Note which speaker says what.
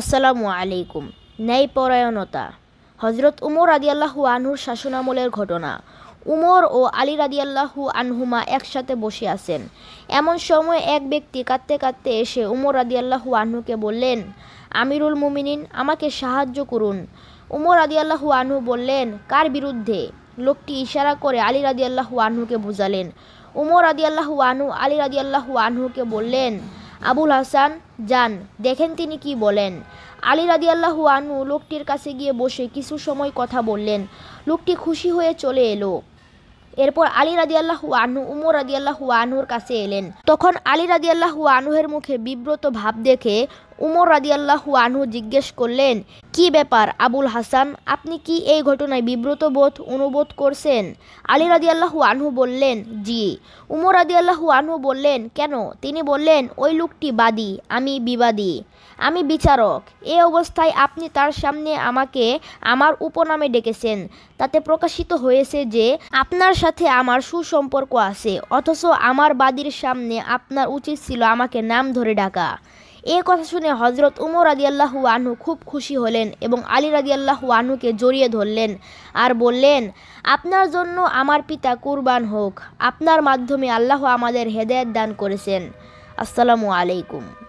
Speaker 1: আসসালামু আলাইকুম ন্যায়পরায়ণতা হজরত উমর রাদিয়াল্লাহু আনহুর শাসনামলের ঘটনা উমর ও আলী রাদিয়াল্লাহু আনহুমা একসাথে বসে আছেন এমন সময় এক ব্যক্তি কাঁদতে কাঁদতে এসে উমর রাদিয়াল্লাহু আনহুকে বললেন আমিরুল মুমিনিন আমাকে সাহায্য করুন উমর রাদিয়াল্লাহু আনহু বললেন কার বিরুদ্ধে লোকটি ইশারা করে আলী রাদিয়াল্লাহু আনহুকে বুঝালেন উমর রাদিয়াল্লাহু আনহু আলী রাদিয়াল্লাহু আনহুকে বললেন আবুল হাসান যান দেখেন তিনি কি বলেন আলী রাদিয়াল্লাহু আনু লোকটির কাছে গিয়ে বসে কিছু সময় কথা বললেন লোকটি খুশি হয়ে চলে এলো এরপর আলী রাদিয়াল্লাহু আনু উমর রাদিয়াল্লাহু আনহুর কাছে এলেন তখন আলী রাদিয়াল্লাহু আনুহের মুখে বিব্রত ভাব দেখে উমর রাদিয়াল্লাহু আনহু জিজ্ঞেস করলেন কি ব্যাপার আবুল হাসান আপনি কি এই ঘটনায় বিব্রত বোধ অনুবোধ করছেন আলী রাদিয়াল্লাহু আনহু বললেন জি উমর রাদিয়াল্লাহু আনহু বললেন কেন তিনি বললেন ওই লোকটি বাদী আমি বিবাদী আমি বিচারক এ অবস্থায় আপনি তার সামনে আমাকে আমার উপনামে ডেকেছেন তাতে প্রকাশিত হয়েছে যে আপনার সাথে আমার সুসম্পর্ক আছে অথচ আমার বাদীর সামনে আপনার উচিত ছিল আমাকে নাম ধরে ডাকা এ কথা শুনে হজরত উমর আল্লাহু আনহু খুব খুশি হলেন এবং আলী আল্লাহু আনহুকে জড়িয়ে ধরলেন আর বললেন আপনার জন্য আমার পিতা কুরবান হোক আপনার মাধ্যমে আল্লাহ আমাদের হেদায়ত দান করেছেন আসসালামু আলাইকুম